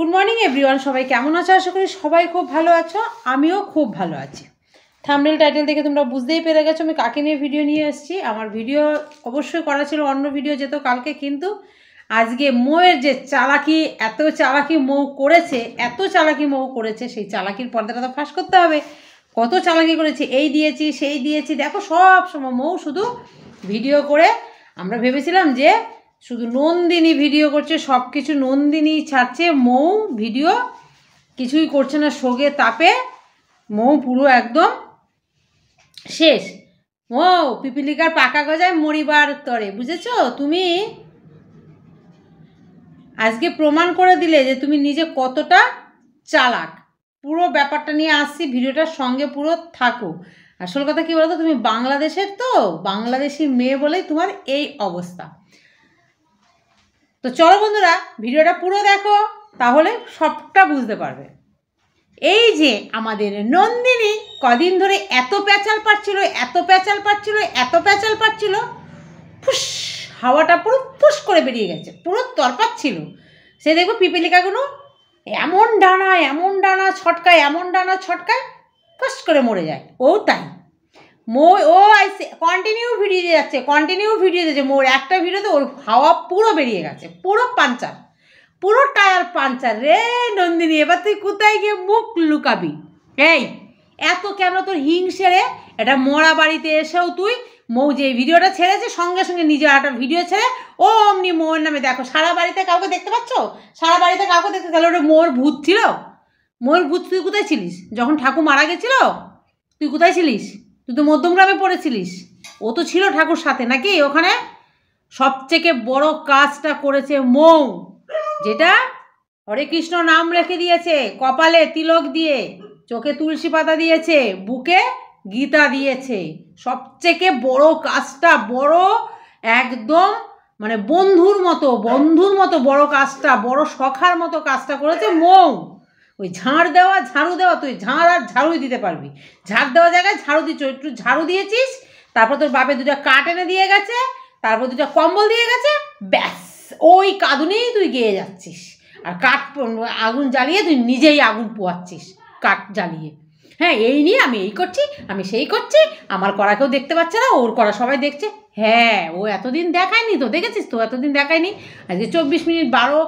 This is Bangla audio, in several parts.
গুড মর্নিং এভরিওয়ান সবাই কেমন আছো আশা করি সবাই খুব ভালো আছো আমিও খুব ভালো আছি থামনেল টাইটেল দেখে তোমরা বুঝতেই পেরে গেছো আমি কাকে নিয়ে ভিডিও নিয়ে এসেছি আমার ভিডিও অবশ্যই করা ছিল অন্য ভিডিও যেত কালকে কিন্তু আজকে মৌয়ের যে চালাকি এত চালাকি মৌ করেছে এত চালাকি মৌ করেছে সেই চালাকির পর্দাটা তো ফাঁস করতে হবে কত চালাকি করেছি এই দিয়েছি সেই দিয়েছি দেখো সব সময় মৌ শুধু ভিডিও করে আমরা ভেবেছিলাম যে শুধু নন্দিনী ভিডিও করছে সব কিছু নন্দিনী ছাড়ছে মৌ ভিডিও কিছুই করছে না সোগে তাপে মৌ পুরো একদম শেষ ও পিপিলিকার পাকা গজায় মরিবার তরে বুঝেছ তুমি আজকে প্রমাণ করে দিলে যে তুমি নিজে কতটা চালাক পুরো ব্যাপারটা নিয়ে আসছি ভিডিওটার সঙ্গে পুরো থাকো আসল কথা কি বলতো তুমি বাংলাদেশের তো বাংলাদেশি মেয়ে বলেই তোমার এই অবস্থা তো চলো বন্ধুরা ভিডিওটা পুরো দেখো তাহলে সবটা বুঝতে পারবে এই যে আমাদের নন্দিনী কদিন ধরে এত প্যাচাল পাচ্ছিল এত প্যাচাল পাচ্ছিল এত প্যাচাল পাচ্ছিল ফুস হাওয়াটা পুরো ফুস করে বেরিয়ে গেছে পুরো ছিল সে দেখবো পিপিলিকাগুলো এমন ডানা এমন ডানা ছটকায় এমন ডানা ছটকায় ফুস করে মরে যায় ও তাই মোর ও আইসে কন্টিনিউ ভিডিও দিয়ে যাচ্ছে কন্টিনিউ ভিডিও দিয়েছে মোর একটা ভিডিওতে ওর হাওয়া পুরো বেরিয়ে গেছে পুরো পাঞ্চার পুরো টায়ার পাঞ্চার রে নন্দিনী এবার তুই কোথায় গিয়ে মুখ লুকাবি এই এত কেন তোর হিংসে রে এটা মোড়া বাড়িতে এসেও তুই মৌ যে ভিডিওটা ছেড়েছে সঙ্গে সঙ্গে নিজে একটা ভিডিও ছেড়ে ও অমনি মোর নামে দেখো সারা বাড়িতে কাউকে দেখতে পাচ্ছ সারা বাড়িতে কাউকে দেখতে তাহলে ওটা মোর ভূত ছিল মোর ভূত তুই কোথায় ছিলিস যখন ঠাকুর মারা গেছিল তুই কোথায় ছিলিস তুই তো মধ্যমগ্রামে পড়েছিলিস ও তো ছিল ঠাকুর সাথে নাকি ওখানে সবথেকে বড় কাজটা করেছে মৌ যেটা হরে কৃষ্ণ নাম রেখে দিয়েছে কপালে তিলক দিয়ে চোখে তুলসী পাতা দিয়েছে বুকে গীতা দিয়েছে সবথেকে বড় কাজটা বড় একদম মানে বন্ধুর মতো বন্ধুর মতো বড় কাজটা বড় সখার মতো কাজটা করেছে মৌ ওই ঝাড় দেওয়া ঝাড়ু দেওয়া তুই ঝাড় আর ঝাড়ুই দিতে পারবি ঝাড় দেওয়া জায়গায় ঝাড়ু দিচ্ছ একটু ঝাড়ু দিয়েছিস তারপর তোর বাপে দুটো কাট এনে দিয়ে গেছে তারপর দুটো কম্বল দিয়ে গেছে ব্যাস ওই কাঁদুনেই তুই গেয়ে যাচ্ছিস আর কাঠ আগুন জ্বালিয়ে তুই নিজেই আগুন পোয়াচ্ছিস কাঠ জ্বালিয়ে হ্যাঁ এই নিয়ে আমি এই করছি আমি সেই করছি আমার করা কেউ দেখতে পাচ্ছে না ওর করা সবাই দেখছে হ্যাঁ ও এতদিন দেখায়নি তো দেখেছিস তো এতদিন দেখায়নি আজকে চব্বিশ মিনিট বারো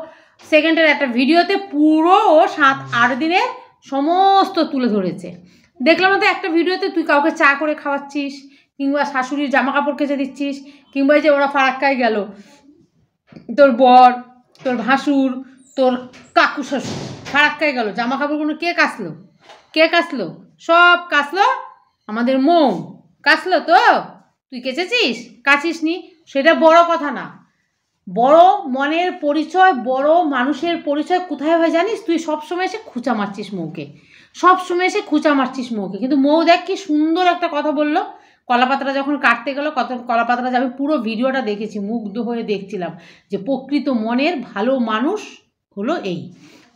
সেকেন্ডের একটা ভিডিওতে পুরো ও সাত আট দিনে সমস্ত তুলে ধরেছে দেখলাম তো একটা ভিডিওতে তুই কাউকে চা করে খাওয়াচ্ছিস কিংবা শাশুড়ির জামা কাপড় কেচে দিচ্ছিস কিংবা যে ওরা ফারাক্কায় গেল তোর বর তোর ভাসুর তোর কাকু শ্বশুর ফারাক্কায় গেল জামা কাপড়গুলো কে কাচলো কে কাচলো সব কাচলো আমাদের মৌ কাচলো তো তুই কেচেছিস কাচিস নি সেটা বড় কথা না বড় মনের পরিচয় বড় মানুষের পরিচয় কোথায় হয় জানিস তুই সবসময় এসে খুঁচা মারছিস মৌকে সবসময় এসে খুঁচা মারছিস মৌকে কিন্তু মৌ দেখ কি সুন্দর একটা কথা বললো কলাপাতাটা যখন কাটতে গেল কত কলাপাতাটা আমি পুরো ভিডিওটা দেখেছি মুগ্ধ হয়ে দেখছিলাম যে প্রকৃত মনের ভালো মানুষ হলো এই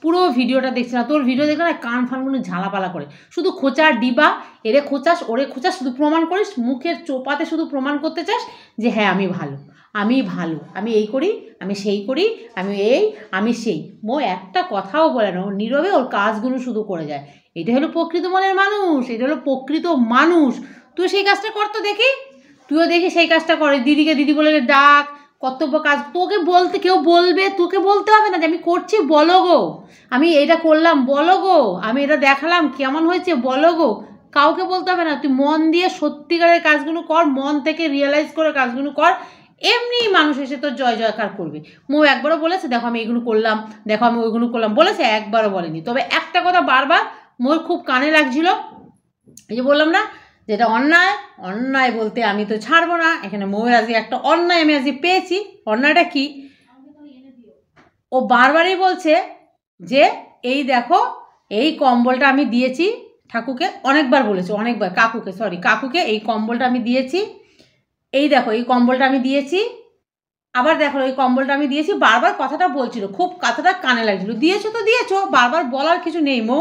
পুরো ভিডিওটা দেখছিলাম না তোর ভিডিও দেখলে না কান ফানগুলো ঝালাপালা করে শুধু খোঁচা ডিবা এরে খোঁচাস ওরে খোঁচাস শুধু প্রমাণ করিস মুখের চোপাতে শুধু প্রমাণ করতে চাস যে হ্যাঁ আমি ভালো আমি ভালো আমি এই করি আমি সেই করি আমি এই আমি সেই মো একটা কথাও বলে না ও নীরবে ওর কাজগুলো শুধু করে যায় এটা হলো প্রকৃত মনের মানুষ এটা হলো প্রকৃত মানুষ তুই সেই কাজটা করতো দেখি তুইও দেখি সেই কাজটা করে দিদিকে দিদি বলে ডাক কর্তব্য কাজ তোকে বলতে কেউ বলবে তোকে বলতে হবে না যে আমি করছি বলো গো আমি এটা করলাম বলো গো আমি এটা দেখালাম কেমন হয়েছে বলো গো কাউকে বলতে হবে না তুই মন দিয়ে সত্যিকারের কাজগুলো কর মন থেকে রিয়েলাইজ করে কাজগুলো কর এমনি মানুষ এসে তোর জয় জয়কার করবে মৌ একবারও বলেছে দেখো আমি এগুলো করলাম দেখো আমি ওইগুলো করলাম বলেছে একবারও বলেনি তবে একটা কথা বারবার মোর খুব কানে লাগছিল এই যে বললাম না যেটা অন্যায় অন্যায় বলতে আমি তো ছাড়বো না এখানে মৌয়ের আজকে একটা অন্যায় আমি আজকে পেয়েছি অন্যায়টা কি ও বারবারই বলছে যে এই দেখো এই কম্বলটা আমি দিয়েছি ঠাকুকে অনেকবার বলেছে অনেকবার কাকুকে সরি কাকুকে এই কম্বলটা আমি দিয়েছি এই দেখো এই কম্বলটা আমি দিয়েছি আবার দেখো ওই কম্বলটা আমি দিয়েছি বারবার কথাটা বলছিল খুব কথাটা কানে লাগছিল দিয়েছো তো দিয়েছো বারবার বলার কিছু নেই মৌ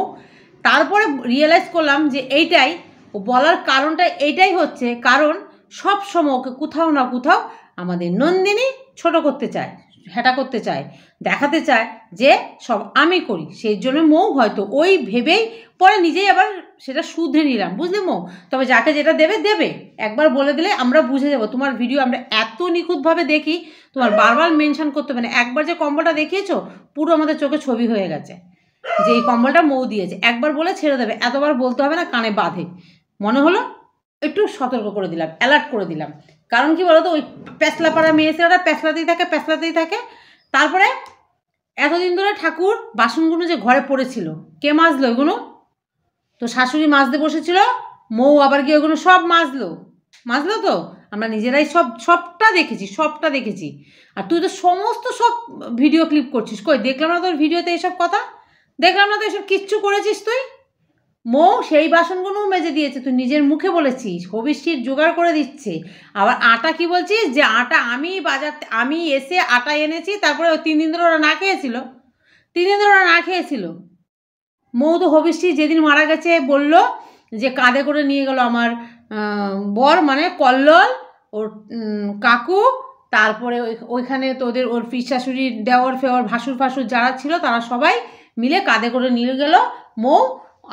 তারপরে রিয়েলাইজ করলাম যে এইটাই ও বলার কারণটা এইটাই হচ্ছে কারণ সব সময় ওকে কোথাও না কোথাও আমাদের নন্দিনী ছোট করতে চায় হ্যাটা করতে চায় দেখাতে চায় যে সব আমি করি সেই জন্য মৌ হয়তো ওই ভেবেই পরে নিজেই আবার সেটা শুধরে নিলাম বুঝলে মৌ তবে যাকে যেটা দেবে দেবে একবার বলে দিলে আমরা বুঝে যাবো তোমার ভিডিও আমরা এত নিখুঁতভাবে দেখি তোমার বারবার মেনশন করতে হবে না একবার যে কম্বলটা দেখিয়েছো পুরো আমাদের চোখে ছবি হয়ে গেছে যে এই কম্বলটা মৌ দিয়েছে একবার বলে ছেড়ে দেবে এতবার বলতে হবে না কানে বাঁধে মনে হলো একটু সতর্ক করে দিলাম অ্যালার্ট করে দিলাম কারণ কি বলতো ওই পাড়া মেয়ে ছেলেটা প্যাসলাতেই থাকে প্যাসলাতেই থাকে তারপরে এতদিন ধরে ঠাকুর বাসনগুলো যে ঘরে পড়েছিল কে মাজলো ওইগুলো তো শাশুড়ি মাজতে বসেছিল মৌ আবার কি ওইগুলো সব মাজলো মাজলো তো আমরা নিজেরাই সব সবটা দেখেছি সবটা দেখেছি আর তুই তো সমস্ত সব ভিডিও ক্লিপ করছিস কই দেখলাম না তোর ভিডিওতে এসব কথা দেখলাম না তো এসব কিচ্ছু করেছিস তুই মৌ সেই বাসনগুলোও মেজে দিয়েছে তুই নিজের মুখে বলেছিস হবিষ্ঠির জোগাড় করে দিচ্ছে আবার আটা কি বলছিস যে আটা আমি বাজার আমি এসে আটা এনেছি তারপরে তিন দিন ধরে ওরা না খেয়েছিল তিন দিন ধরে ওরা না খেয়েছিল মৌ তো হবিষ্ঠি যেদিন মারা গেছে বলল যে কাঁধে করে নিয়ে গেল আমার বর মানে কল্লল ওর কাকু তারপরে ওইখানে তোদের ওর শাশুড়ির দেওয়ার ফেওয়ার ভাসুর ফাসুর যারা ছিল তারা সবাই মিলে কাঁধে করে নিয়ে গেল মৌ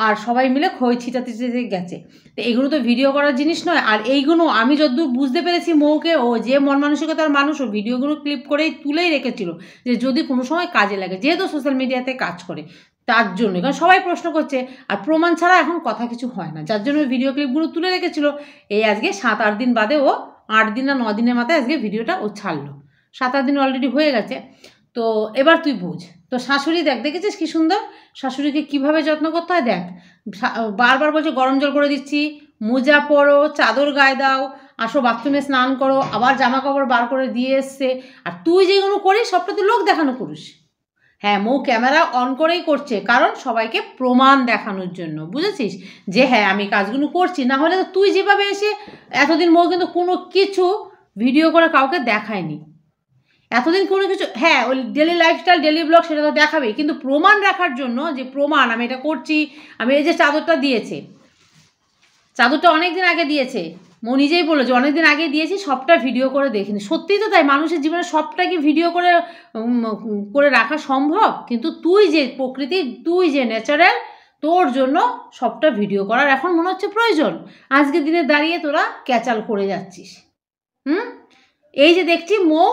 আর সবাই মিলে খই ছিটাতে ছিটাতে গেছে তো এগুলো তো ভিডিও করার জিনিস নয় আর এইগুলো আমি যদ্দূর বুঝতে পেরেছি মৌকে ও যে মন মানসিকতার মানুষ ও ভিডিওগুলো ক্লিপ করেই তুলেই রেখেছিল যে যদি কোনো সময় কাজে লাগে যেহেতু সোশ্যাল মিডিয়াতে কাজ করে তার জন্য কারণ সবাই প্রশ্ন করছে আর প্রমাণ ছাড়া এখন কথা কিছু হয় না যার জন্য ভিডিও ক্লিপগুলো তুলে রেখেছিল এই আজকে সাত আট দিন বাদে ও আট দিন না ন দিনের মাথায় আজকে ভিডিওটা ও ছাড়লো সাত আট দিন অলরেডি হয়ে গেছে তো এবার তুই বুঝ তো শাশুড়ি দেখ দেখেছিস কী সুন্দর শাশুড়িকে কিভাবে যত্ন করতে হয় দেখ বারবার বলছে গরম জল করে দিচ্ছি মোজা পরো চাদর গায়ে দাও আসো বাথরুমে স্নান করো আবার জামা কাপড় বার করে দিয়ে এসছে আর তুই যেগুলো করিস সবটা তুই লোক দেখানো করিস হ্যাঁ মৌ ক্যামেরা অন করেই করছে কারণ সবাইকে প্রমাণ দেখানোর জন্য বুঝেছিস যে হ্যাঁ আমি কাজগুলো করছি না হলে তো তুই যেভাবে এসে এতদিন মৌ কিন্তু কোনো কিছু ভিডিও করে কাউকে দেখায়নি এতদিন কোনো কিছু হ্যাঁ ওই ডেলি লাইফস্টাইল ডেলি ব্লগ সেটা তো দেখাবেই কিন্তু প্রমাণ রাখার জন্য যে প্রমাণ আমি এটা করছি আমি এই যে চাদরটা দিয়েছে চাদরটা অনেক দিন আগে দিয়েছে মো নিজেই বললো যে অনেকদিন আগে দিয়েছি সবটা ভিডিও করে দেখিনি সত্যিই তো তাই মানুষের জীবনে সবটা কি ভিডিও করে করে রাখা সম্ভব কিন্তু তুই যে প্রকৃতি তুই যে ন্যাচারাল তোর জন্য সবটা ভিডিও করার এখন মনে হচ্ছে প্রয়োজন আজকের দিনে দাঁড়িয়ে তোরা ক্যাচাল করে যাচ্ছিস হুম এই যে দেখছি মৌ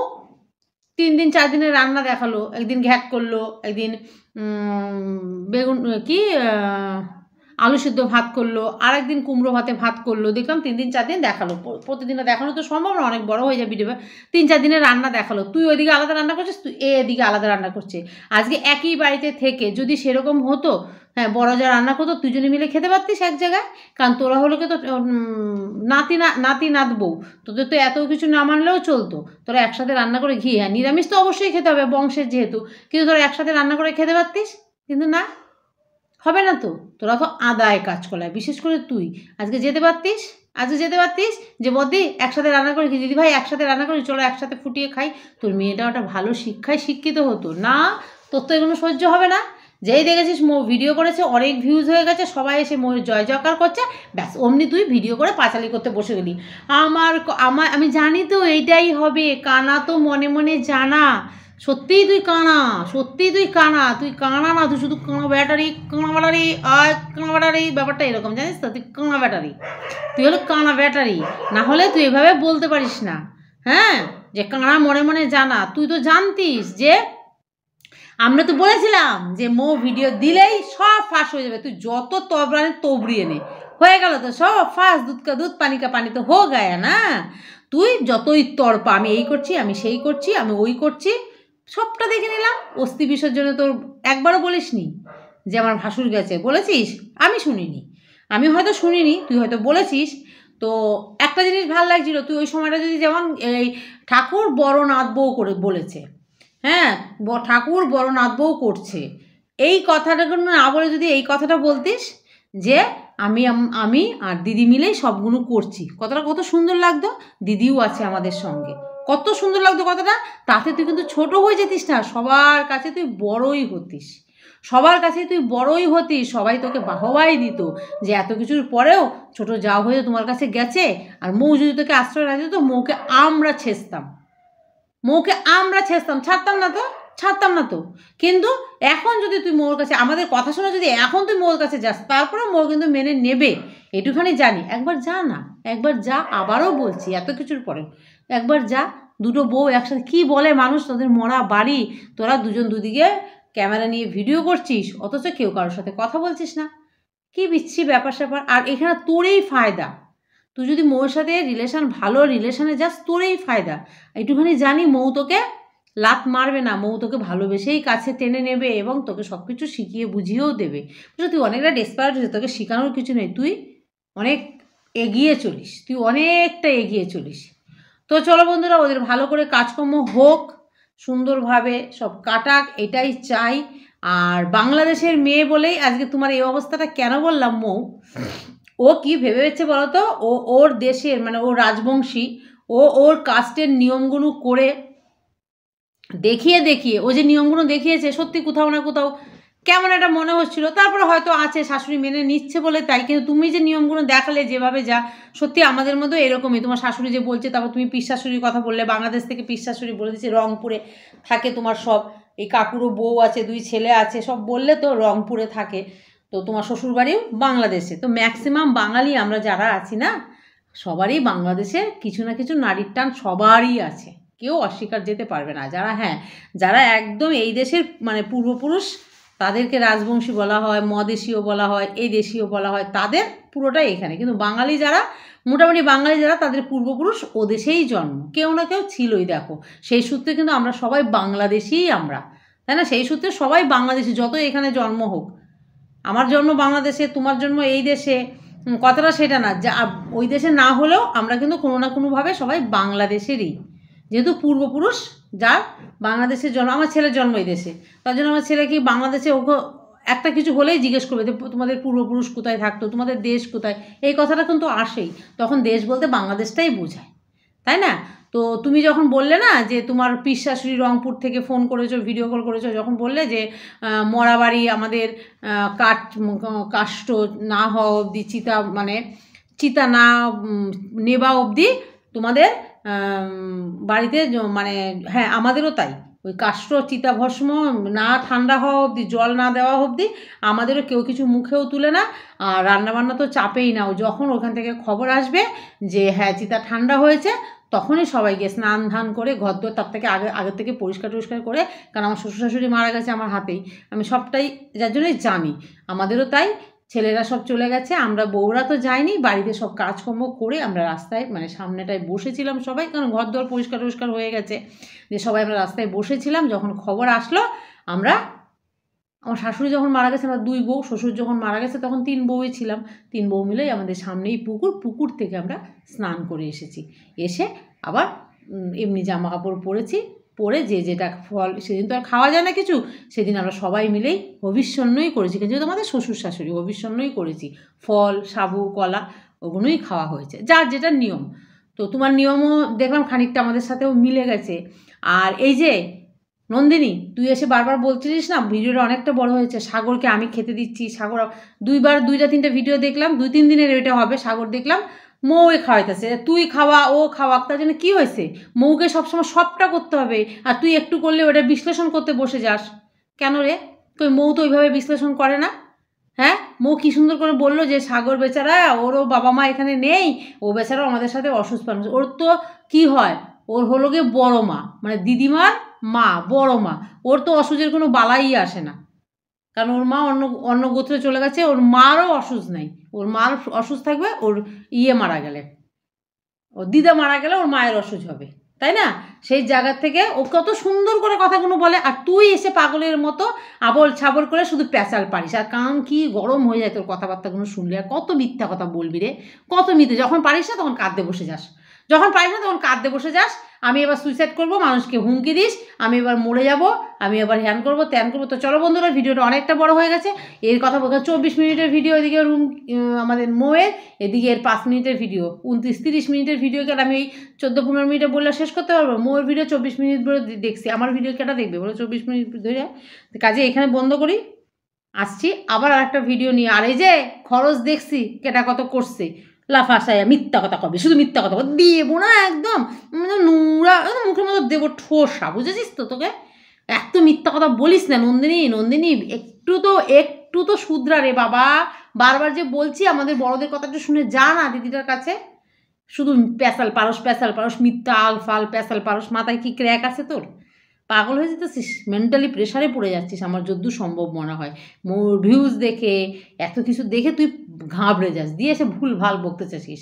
তিন দিন চার দিনের রান্না দেখালো একদিন ঘ্যাট করলো একদিন বেগুন কি আলু সিদ্ধ ভাত করলো আর একদিন কুমড়ো ভাতে ভাত করলো দেখলাম তিন দিন চার দিন দেখালো প্রতিদিনে দেখানো তো সম্ভব না অনেক বড় হয়ে যায় ভিডিও তিন চার দিনে রান্না দেখালো তুই ওইদিকে আলাদা রান্না করছিস তুই এ এদিকে আলাদা রান্না করছিস আজকে একই বাড়িতে থেকে যদি সেরকম হতো হ্যাঁ বড় যা রান্না করতো দুজনে মিলে খেতে পারতিস এক জায়গায় কারণ তোরা হলো তো নাতি না নাতি নাত বউ তোদের তো এত কিছু না মানলেও চলতো তোরা একসাথে রান্না করে ঘি হ্যাঁ নিরামিষ তো অবশ্যই খেতে হবে বংশের যেহেতু কিন্তু তোরা একসাথে রান্না করে খেতে পারতিস কিন্তু না হবে না তো তোরা তো আদায় কাজ করায় বিশেষ করে তুই আজকে যেতে পারতিস আজকে যেতে পারতিস যে বদি একসাথে রান্না করি দিদি ভাই একসাথে রান্না করি চলো একসাথে ফুটিয়ে খাই তোর মেয়েটা ওটা ভালো শিক্ষায় শিক্ষিত হতো না তোর তো এগুলো সহ্য হবে না যেই দেখেছিস মো ভিডিও করেছে অনেক ভিউজ হয়ে গেছে সবাই এসে ময়ূর জয় জয়কার করছে ব্যাস অমনি তুই ভিডিও করে পাঁচালি করতে বসে গেলি আমার আমার আমি জানি তো এইটাই হবে কানা তো মনে মনে জানা সত্যিই তুই কানা সত্যিই তুই কানা তুই কানা না তুই শুধু কাঁড়া ব্যাটারি কানা ব্যাটারি আয় কানা ব্যাটারি ব্যাপারটা এরকম জানিস তো তুই কাঁড়া ব্যাটারি তুই হলো কানা ব্যাটারি না হলে তুই এভাবে বলতে পারিস না হ্যাঁ যে কানা মনে মনে জানা তুই তো জানতিস যে আমরা তো বলেছিলাম যে মো ভিডিও দিলেই সব ফাঁস হয়ে যাবে তুই যত তবরানি তবরিয়ে নে হয়ে গেল তো সব ফাঁস দুধ কা দুধ পানি কা পানি তো হো গায়া না তুই যতই তরপা আমি এই করছি আমি সেই করছি আমি ওই করছি সবটা দেখে নিলাম অস্থি বিসর্জনে তোর একবারও বলিসনি যে আমার ভাসুর গেছে বলেছিস আমি শুনিনি আমি হয়তো শুনিনি তুই হয়তো বলেছিস তো একটা জিনিস ভাল লাগছিল তুই ওই সময়টা যদি যেমন এই ঠাকুর বড় নাথ বউ করে বলেছে হ্যাঁ ঠাকুর বড় নাথ বউ করছে এই কথাটা না বলে যদি এই কথাটা বলতিস যে আমি আমি আর দিদি মিলেই সবগুলো করছি কথাটা কত সুন্দর লাগতো দিদিও আছে আমাদের সঙ্গে কত সুন্দর লাগতো কথাটা তাতে তুই কিন্তু ছোট হয়ে যেতিস না সবার কাছে তুই বড়ই হতিস সবার কাছে তুই বড়ই হতিস সবাই তোকে বাহবাই দিত যে এত কিছুর পরেও ছোট যা হয়ে তোমার কাছে গেছে আর মৌ যদি তোকে আশ্রয় না দিত মৌকে আমরা ছেঁচতাম মৌকে আমরা ছেঁচতাম ছাড়তাম না তো ছাড়তাম না তো কিন্তু এখন যদি তুই মোর কাছে আমাদের কথা শোনা যদি এখন তুই মোর কাছে যাস তারপরে মোর কিন্তু মেনে নেবে এটুখানি জানি একবার যা না একবার যা আবারও বলছি এত কিছুর পরে একবার যা দুটো বউ একসাথে কি বলে মানুষ তোদের মরা বাড়ি তোরা দুজন দুদিকে ক্যামেরা নিয়ে ভিডিও করছিস অথচ কেউ কারোর সাথে কথা বলছিস না কি বিচ্ছি ব্যাপার স্যাপার আর এখানে তোরেই ফায়দা তুই যদি মৌর সাথে রিলেশান ভালো রিলেশানে যাস তোরেই ফায়দা একটুখানি জানি মৌ তোকে লাত মারবে না মৌ তোকে ভালোবেসেই কাছে টেনে নেবে এবং তোকে সব কিছু শিখিয়ে বুঝিয়েও দেবে তুই অনেকটা ডেসপায়ার হয়েছে তোকে শেখানোর কিছু নেই তুই অনেক এগিয়ে চলিস তুই অনেকটা এগিয়ে চলিস তো চলো বন্ধুরা ওদের ভালো করে কাজকর্ম হোক সুন্দরভাবে সব কাটাক এটাই চাই আর বাংলাদেশের মেয়ে বলেই আজকে তোমার এই অবস্থাটা কেন বললাম মৌ ও কি ভেবে হচ্ছে বলতো ও ওর দেশের মানে ও রাজবংশী ও ওর কাস্টের নিয়মগুলো করে দেখিয়ে দেখিয়ে ও যে নিয়মগুলো দেখিয়েছে সত্যি কোথাও না কোথাও কেমন একটা মনে হচ্ছিল তারপরে হয়তো আছে শাশুড়ি মেনে নিচ্ছে বলে তাই কিন্তু তুমি যে নিয়মগুলো দেখালে যেভাবে যা সত্যি আমাদের মতো এরকমই তোমার শাশুড়ি যে বলছে তারপর তুমি শাশুড়ির কথা বললে বাংলাদেশ থেকে শাশুড়ি বলে দিচ্ছে রংপুরে থাকে তোমার সব এই কাকুরও বউ আছে দুই ছেলে আছে সব বললে তো রংপুরে থাকে তো তোমার শ্বশুরবাড়িও বাংলাদেশে তো ম্যাক্সিমাম বাঙালি আমরা যারা আছি না সবারই বাংলাদেশে কিছু না কিছু নারীর টান সবারই আছে কেউ অস্বীকার যেতে পারবে না যারা হ্যাঁ যারা একদম এই দেশের মানে পূর্বপুরুষ তাদেরকে রাজবংশী বলা হয় মদেশীয় বলা হয় এই দেশীয় বলা হয় তাদের পুরোটাই এখানে কিন্তু বাঙালি যারা মোটামুটি বাঙালি যারা তাদের পূর্বপুরুষ ও দেশেই জন্ম কেউ না কেউ ছিলই দেখো সেই সূত্রে কিন্তু আমরা সবাই বাংলাদেশেই আমরা তাই না সেই সূত্রে সবাই বাংলাদেশি যত এখানে জন্ম হোক আমার জন্ম বাংলাদেশে তোমার জন্ম এই দেশে কথাটা সেটা না যা ওই দেশে না হলেও আমরা কিন্তু কোনো না কোনোভাবে সবাই বাংলাদেশেরই যেহেতু পূর্বপুরুষ যার বাংলাদেশের জন্ম আমার ছেলের জন্ম এই দেশে তার জন্য আমার ছেলে কি বাংলাদেশে ওকে একটা কিছু হলেই জিজ্ঞেস করবে যে তোমাদের পূর্বপুরুষ কোথায় থাকতো তোমাদের দেশ কোথায় এই কথাটা কিন্তু আসেই তখন দেশ বলতে বাংলাদেশটাই বোঝায় তাই না তো তুমি যখন বললে না যে তোমার পিসাশুড়ি রংপুর থেকে ফোন করেছো ভিডিও কল করেছো যখন বললে যে মরাবাড়ি আমাদের কাঠ কাষ্ট না হওয়া অবধি চিতা মানে চিতা না নেবা অবধি তোমাদের বাড়িতে মানে হ্যাঁ আমাদেরও তাই ওই কাষ্ঠ চিতাভস্ম না ঠান্ডা হওয়া অবধি জল না দেওয়া অবধি আমাদেরও কেউ কিছু মুখেও তুলে না আর রান্নাবান্না তো চাপেই ও যখন ওখান থেকে খবর আসবে যে হ্যাঁ চিতা ঠান্ডা হয়েছে তখনই সবাইকে স্নান ধান করে ঘর দোর তার থেকে আগে আগের থেকে পরিষ্কার টরিষ্কার করে কারণ আমার শ্বশুর শাশুড়ি মারা গেছে আমার হাতেই আমি সবটাই যার জন্যই জানি আমাদেরও তাই ছেলেরা সব চলে গেছে আমরা বউরা তো যাইনি বাড়িতে সব কাজকর্ম করে আমরা রাস্তায় মানে সামনেটায় বসেছিলাম সবাই কারণ ঘর দর পরিষ্কার টরিষ্কার হয়ে গেছে যে সবাই আমরা রাস্তায় বসেছিলাম যখন খবর আসলো আমরা আমার শাশুড়ি যখন মারা গেছে আমরা দুই বউ শ্বশুর যখন মারা গেছে তখন তিন বউই ছিলাম তিন বউ মিলেই আমাদের সামনেই পুকুর পুকুর থেকে আমরা স্নান করে এসেছি এসে আবার এমনি জামা কাপড় পরেছি পড়ে যে যেটা ফল সেদিন তো আর খাওয়া যায় না কিছু সেদিন আমরা সবাই মিলেই অবিস্মন্যই করেছি কিন্তু আমাদের শ্বশুর শাশুড়ি অবিস্মন্যই করেছি ফল সাবু কলা ওগুলোই খাওয়া হয়েছে যার যেটা নিয়ম তো তোমার নিয়মও দেখলাম খানিকটা আমাদের সাথেও মিলে গেছে আর এই যে নন্দিনী তুই এসে বারবার বলছিলিস না ভিডিওটা অনেকটা বড় হয়েছে সাগরকে আমি খেতে দিচ্ছি সাগর দুইবার দুইটা তিনটা ভিডিও দেখলাম দুই তিন দিনের এটা হবে সাগর দেখলাম মৌয়ে খাওয়াইতেছে তুই খাওয়া ও খাওয়া তার জন্য কী হয়েছে মৌকে সবসময় সবটা করতে হবে আর তুই একটু করলে ওটা বিশ্লেষণ করতে বসে যাস কেন রে তুই মৌ তো ওইভাবে বিশ্লেষণ করে না হ্যাঁ মৌ কী সুন্দর করে বললো যে সাগর বেচারা ওরও বাবা মা এখানে নেই ও বেচারা আমাদের সাথে অসুস্থ মানুষ ওর তো কী হয় ওর হলো গিয়ে বড়ো মা মানে দিদিমার মা বড়ো মা ওর তো অসুখের কোনো বালাই আসে না কারণ ওর মা অন্য অন্য গোত্রে চলে গেছে ওর মারও অসুস্থ নেই ওর মার অসুস্থ থাকবে ওর ইয়ে মারা গেলে ওর দিদা মারা গেলে ওর মায়ের অসুস্থ হবে তাই না সেই জায়গার থেকে ও কত সুন্দর করে কথাগুলো বলে আর তুই এসে পাগলের মতো আবল ছাবল করে শুধু প্যাচাল পারিস আর কান কি গরম হয়ে যায় তোর কথাবার্তাগুলো শুনলে আর কত মিথ্যা কথা বলবি রে কত মিথ্যে যখন পারিস না তখন কাঁদতে বসে যাস যখন পারিস না তখন কাঁদতে বসে যাস আমি এবার সুইসাইড করব মানুষকে হুমকি দিস আমি এবার মরে যাব আমি এবার হ্যান করব ত্যান করবো তো চলো বন্ধুরা ভিডিওটা অনেকটা বড় হয়ে গেছে এর কথা বলতে চব্বিশ মিনিটের ভিডিও এদিকে রুম আমাদের মোয়ের এদিকে এর পাঁচ মিনিটের ভিডিও উনত্রিশ তিরিশ মিনিটের ভিডিও কেন আমি এই চোদ্দো পনেরো মিনিটে বললে শেষ করতে পারবো মোয়ের ভিডিও চব্বিশ মিনিট ধরে দেখছি আমার ভিডিও কেটা দেখবে বলো চব্বিশ মিনিট ধরে কাজে এখানে বন্ধ করি আসছি আবার আর একটা ভিডিও নিয়ে আর এই যে খরচ দেখছি কেটা কত করছে লাফাসায়া মিথ্যা কথা কবে শুধু মিথ্যা কথা দেবো না একদম নোংরা মুখের মতো দেবো ঠোসা বুঝেছিস তো তোকে এত মিথ্যা কথা বলিস না নন্দিনী নন্দিনী একটু তো একটু তো শুধরা রে বাবা বারবার যে বলছি আমাদের বড়দের কথা একটু শুনে যা না দিদিটার কাছে শুধু প্যাসাল পারস প্যাসাল পারস মিথ্যা আলফাল প্যাসাল পারস মাথায় কি ক্র্যাক আছে তোর পাগল হয়ে যেতেছিস মেন্টালি প্রেশারে পড়ে যাচ্ছিস আমার যদ্দূর সম্ভব মনে হয় মো ভিউজ দেখে এত কিছু দেখে তুই ঘাবড়ে যাস দিয়ে এসে ভুল ভাল বকতে চাইছিস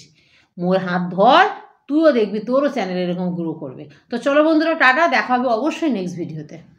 মোর হাত ধর তুইও দেখবি তোরও চ্যানেল এরকম গ্রো করবে তো চলো বন্ধুরা টাটা দেখা হবে অবশ্যই নেক্সট ভিডিওতে